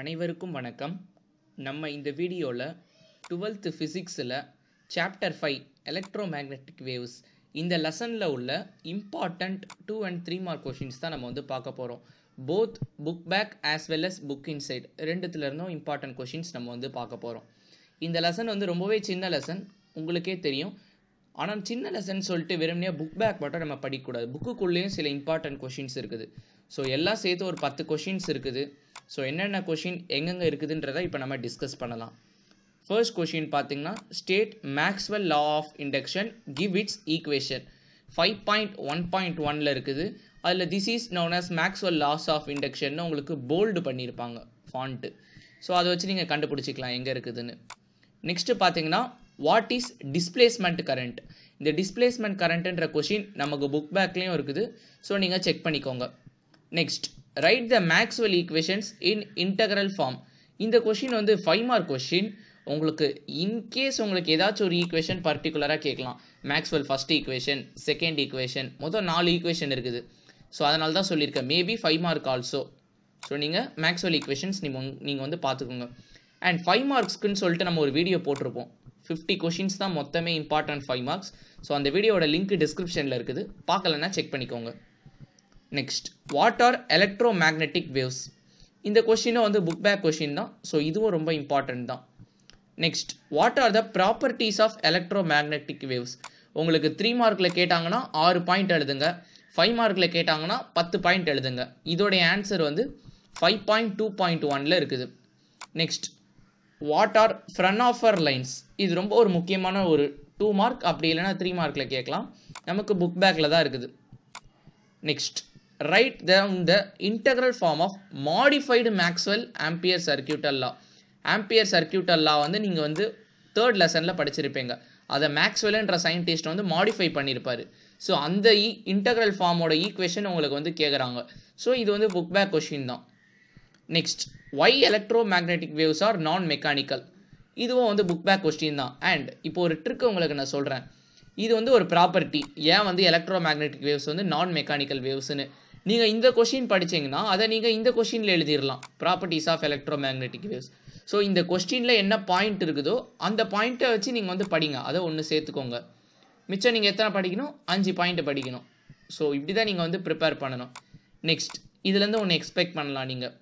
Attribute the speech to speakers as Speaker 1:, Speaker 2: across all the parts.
Speaker 1: அனைவருக்கும் வணக்கம் நம்ம இந்த வீடியோவில் டுவெல்த்து ஃபிசிக்ஸில் chapter five electromagnetic waves இந்த லெசனில் உள்ள important two and three mark questions தான் நம்ம வந்து பார்க்க போகிறோம் both book back as well as book inside ரெண்டுத்துலேருந்தும் இம்பார்ட்டண்ட் கொஷின்ஸ் நம்ம வந்து பார்க்க போகிறோம் இந்த லெசன் வந்து ரொம்பவே சின்ன லெசன் உங்களுக்கே தெரியும் ஆனால் சின்ன லெசன் சொல்லிட்டு வெறுமனே புக் பேக் மட்டும் நம்ம படிக்கக்கூடாது புக்குக்குள்ளேயும் சில இம்பார்ட்டன்ட் கொஷின்ஸ் இருக்குது ஸோ எல்லாம் சேர்த்து ஒரு பத்து கொஷின்ஸ் இருக்குது ஸோ என்னென்ன கொஷின் எங்கெங்கே இருக்குதுன்றதை இப்போ நம்ம டிஸ்கஸ் பண்ணலாம் ஃபர்ஸ்ட் கொஷின் பார்த்தீங்கன்னா state Maxwell law of induction give its equation five point one point ஒனில் இருக்குது அதில் this is known as Maxwell laws of induction உங்களுக்கு போல்டு பண்ணியிருப்பாங்க ஃபாண்ட்டு ஸோ அதை வச்சு நீங்கள் கண்டுபிடிச்சிக்கலாம் எங்கே இருக்குதுன்னு நெக்ஸ்ட்டு பார்த்தீங்கன்னா வாட் இஸ் டிஸ்பிளேஸ்மெண்ட் கரண்ட் இந்த டிஸ்பிளேஸ்மெண்ட் கரண்ட்டுன்ற கொஷின் நமக்கு புக் பேக்லேயும் இருக்குது ஸோ நீங்கள் செக் பண்ணிக்கோங்க next write the Maxwell equations in integral form இந்த கொஷின் வந்து ஃபைவ் மார்க் கொஷின் உங்களுக்கு இன்கேஸ் உங்களுக்கு ஏதாச்சும் ஒரு ஈக்குவேஷன் பர்டிகுலராக கேட்கலாம் Maxwell first equation second equation மொத்தம் நாலு ஈக்குவேஷன் இருக்குது ஸோ அதனால தான் சொல்லியிருக்கேன் maybe five mark also so நீங்கள் மேக்ஸ்வெல் ஈக்குவேஷன்ஸ் நீங்கள் நீங்கள் வந்து பார்த்துக்கோங்க அண்ட் ஃபைவ் மார்க்ஸ்க்குன்னு சொல்லிட்டு நம்ம ஒரு வீடியோ போட்டிருப்போம் ஃபிஃப்டி கொஷின்ஸ் தான் மொத்தமே இம்பார்ட்டன்ட் ஃபைவ் மார்க்ஸ் ஸோ அந்த வீடியோட லிங்க் டிஸ்கிரிப்ஷனில் இருக்குது பார்க்கலன்னா செக் பண்ணிக்கோங்க next what are electromagnetic waves இந்த கொஷினும் வந்து புக் பேக் கொஷின் தான் ஸோ இதுவும் ரொம்ப இம்பார்ட்டன்ட் தான் next what are the properties of electromagnetic waves உங்களுக்கு த்ரீ மார்க்கில் கேட்டாங்கன்னா ஆறு பாயிண்ட் எழுதுங்க ஃபைவ் மார்க்கில் கேட்டாங்கன்னா பத்து பாயிண்ட் எழுதுங்க இதோடைய ஆன்சர் வந்து ஃபைவ் பாயிண்ட் டூ பாயிண்ட் ஒனில் இருக்குது next what are Fraunhofer lines இது ரொம்ப ஒரு முக்கியமான ஒரு டூ மார்க் அப்படி இல்லைன்னா த்ரீ மார்க்கில் கேட்கலாம் நமக்கு புக் பேக்கில் தான் இருக்குது next write down the integral form of modified Maxwell Ampere circuital Ampere circuital வந்து நீங்கள் வந்து தேர்ட் லெசனில் படிச்சிருப்பீங்க அதை மேக்ஸ்வெல்ன்ற சயின்டிஸ்ட் வந்து மாடிஃபை பண்ணியிருப்பார் ஸோ அந்த இ இன்டெகரல் ஃபார்மோட ஈக்குவேஷன் உங்களுக்கு வந்து கேட்குறாங்க ஸோ இது வந்து புக் பேக் கொஷின் தான் next why electromagnetic waves are non mechanical இதுவும் வந்து புக் பேக் கொஸ்டின் தான் அண்ட் இப்போ ஒரு ட்ரிக் உங்களுக்கு நான் சொல்கிறேன் இது வந்து ஒரு ப்ராப்பர்ட்டி ஏன் வந்து எலக்ட்ரோ மேக்னெட்டிக் வேவ்ஸ் வந்து நான் மெக்கானிக்கல் வேவ்ஸ்னு நீங்கள் இந்த கொஷின் படித்தீங்கன்னா அதை நீங்கள் இந்த கொஷினில் எழுதிடலாம் properties of electromagnetic waves so இந்த கொஸ்டினில் என்ன பாயிண்ட் இருக்குதோ அந்த பாயிண்ட்டை வச்சு நீங்கள் வந்து படிங்க அதை ஒன்று சேர்த்துக்கோங்க மிச்சம் நீங்கள் எத்தனை படிக்கணும் அஞ்சு பாயிண்ட்டை படிக்கணும் ஸோ இப்படி தான் நீங்கள் வந்து ப்ரிப்பேர் பண்ணணும் நெக்ஸ்ட் இதுலேருந்து ஒன்று எக்ஸ்பெக்ட் பண்ணலாம் நீங்கள்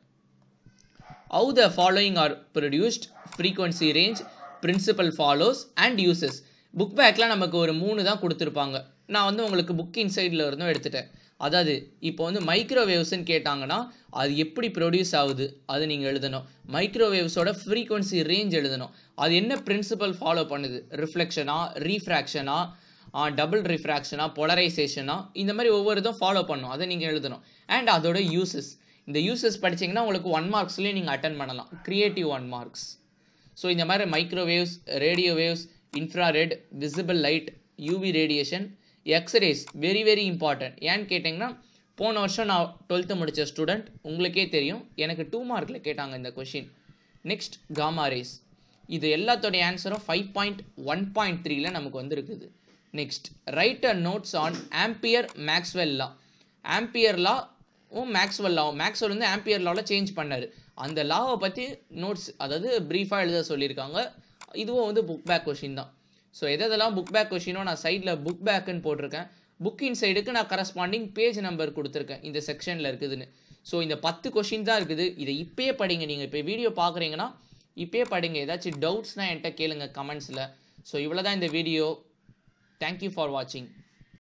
Speaker 1: How the following are produced, frequency range, principle follows and uses. Book பேக்கில் நமக்கு ஒரு மூணு தான் கொடுத்துருப்பாங்க நான் வந்து உங்களுக்கு புக் இன்சைடில் இருந்தும் எடுத்துட்டேன் அதாவது இப்போ வந்து மைக்ரோவேவ்ஸ்ன்னு கேட்டாங்கன்னா அது எப்படி ப்ரொடியூஸ் ஆகுது அது நீங்கள் எழுதணும் மைக்ரோவேவ்ஸோட ஃப்ரீக்வன்சி ரேஞ்ச் எழுதணும் அது என்ன பிரின்சிபல் ஃபாலோ பண்ணுது ரிஃப்ளெக்ஷனா ரீஃப்ராக்ஷனா டபுள் ரிஃப்ராக்ஷனா பொலரைசேஷனா இந்த மாதிரி ஒவ்வொரு இதுவும் ஃபாலோ பண்ணும் அதை நீங்கள் எழுதணும் அண்ட் அதோட யூசஸ் இந்த யூசஸ் படித்தீங்கன்னா உங்களுக்கு ஒன் மார்க்ஸ்லேயும் நீங்கள் அட்டன் பண்ணலாம் க்ரியேட்டிவ் ஒன் மார்க்ஸ் ஸோ இந்த மாதிரி microwaves radio waves infra infrared visible light UV radiation x rays very very important ஏன்னு கேட்டிங்கன்னா போன வருஷம் நான் டுவெல்த்து முடித்த ஸ்டூடெண்ட் உங்களுக்கே தெரியும் எனக்கு டூ மார்க்கில் கேட்டாங்க இந்த கொஷின் நெக்ஸ்ட் காமா ரேஸ் இது எல்லாத்தோடைய ஆன்சரும் ஃபைவ் பாயிண்ட் ஒன் பாயிண்ட் த்ரீல நமக்கு வந்துருக்குது next write a notes on Ampere மேக்ஸ்வெல்லா ஆம்பியர்லா மேக்ஸ்வெல் லாவும் மேக்ஸ்வெல் வந்து ஆம்பியர் லாவில் சேஞ்ச் பண்ணார் அந்த லாவை பற்றி நோட்ஸ் அதாவது ப்ரீஃபாக எழுத சொல்லியிருக்காங்க இதுவும் வந்து புக் பேக் கொஷின் தான் ஸோ எதெல்லாம் புக் பேக் கொஷினோ நான் சைடில் புக் பேக்குன்னு போட்டிருக்கேன் புக்கின் சைடுக்கு நான் கரஸ்பாண்டிங் பேஜ் நம்பர் கொடுத்துருக்கேன் இந்த செக்ஷனில் இருக்குதுன்னு ஸோ இந்த பத்து கொஷின் தான் இருக்குது இதை இப்போயே படிங்க நீங்கள் இப்போ வீடியோ பார்க்குறீங்கன்னா இப்போயே படிங்க ஏதாச்சும் டவுட்ஸ்னால் என்கிட்ட கேளுங்க கமெண்ட்ஸில் ஸோ இவ்வளோ தான் இந்த வீடியோ தேங்க்யூ ஃபார் வாட்சிங்